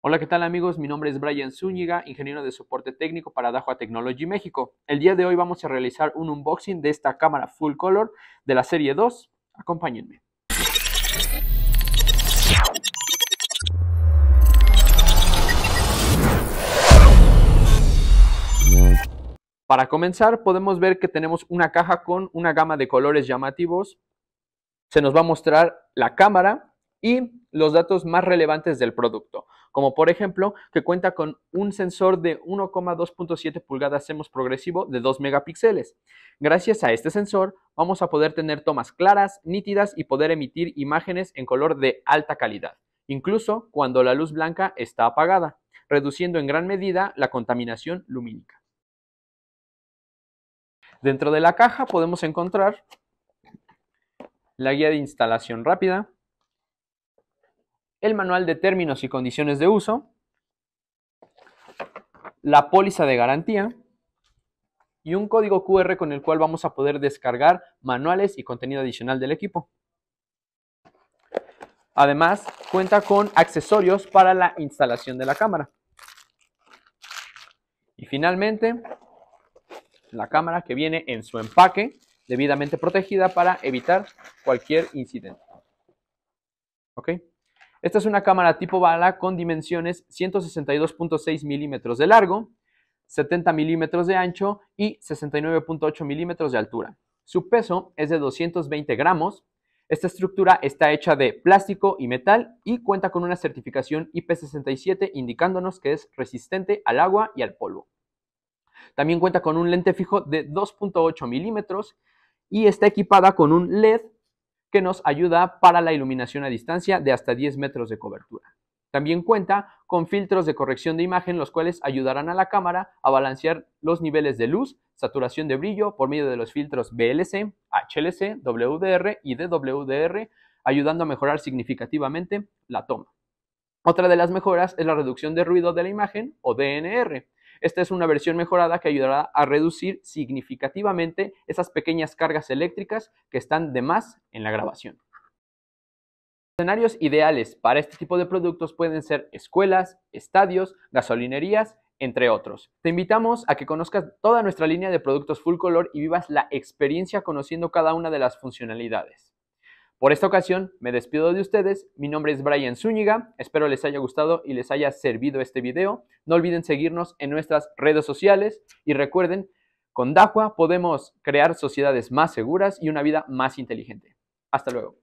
Hola, ¿qué tal amigos? Mi nombre es Brian Zúñiga, ingeniero de soporte técnico para Dahua Technology México. El día de hoy vamos a realizar un unboxing de esta cámara full color de la serie 2. Acompáñenme. Para comenzar, podemos ver que tenemos una caja con una gama de colores llamativos se nos va a mostrar la cámara y los datos más relevantes del producto, como por ejemplo que cuenta con un sensor de 1,2.7 pulgadas CMOS progresivo de 2 megapíxeles. Gracias a este sensor vamos a poder tener tomas claras, nítidas y poder emitir imágenes en color de alta calidad, incluso cuando la luz blanca está apagada, reduciendo en gran medida la contaminación lumínica. Dentro de la caja podemos encontrar la guía de instalación rápida, el manual de términos y condiciones de uso, la póliza de garantía y un código QR con el cual vamos a poder descargar manuales y contenido adicional del equipo. Además, cuenta con accesorios para la instalación de la cámara. Y finalmente, la cámara que viene en su empaque debidamente protegida para evitar cualquier incidente. ¿Ok? Esta es una cámara tipo bala con dimensiones 162.6 milímetros de largo, 70 milímetros de ancho y 69.8 milímetros de altura. Su peso es de 220 gramos. Esta estructura está hecha de plástico y metal y cuenta con una certificación IP67 indicándonos que es resistente al agua y al polvo. También cuenta con un lente fijo de 2.8 milímetros, y está equipada con un LED que nos ayuda para la iluminación a distancia de hasta 10 metros de cobertura. También cuenta con filtros de corrección de imagen, los cuales ayudarán a la cámara a balancear los niveles de luz, saturación de brillo por medio de los filtros BLC, HLC, WDR y DWDR, ayudando a mejorar significativamente la toma. Otra de las mejoras es la reducción de ruido de la imagen o DNR, esta es una versión mejorada que ayudará a reducir significativamente esas pequeñas cargas eléctricas que están de más en la grabación. Los escenarios ideales para este tipo de productos pueden ser escuelas, estadios, gasolinerías, entre otros. Te invitamos a que conozcas toda nuestra línea de productos full color y vivas la experiencia conociendo cada una de las funcionalidades. Por esta ocasión me despido de ustedes, mi nombre es Brian Zúñiga, espero les haya gustado y les haya servido este video. No olviden seguirnos en nuestras redes sociales y recuerden, con Dahua podemos crear sociedades más seguras y una vida más inteligente. Hasta luego.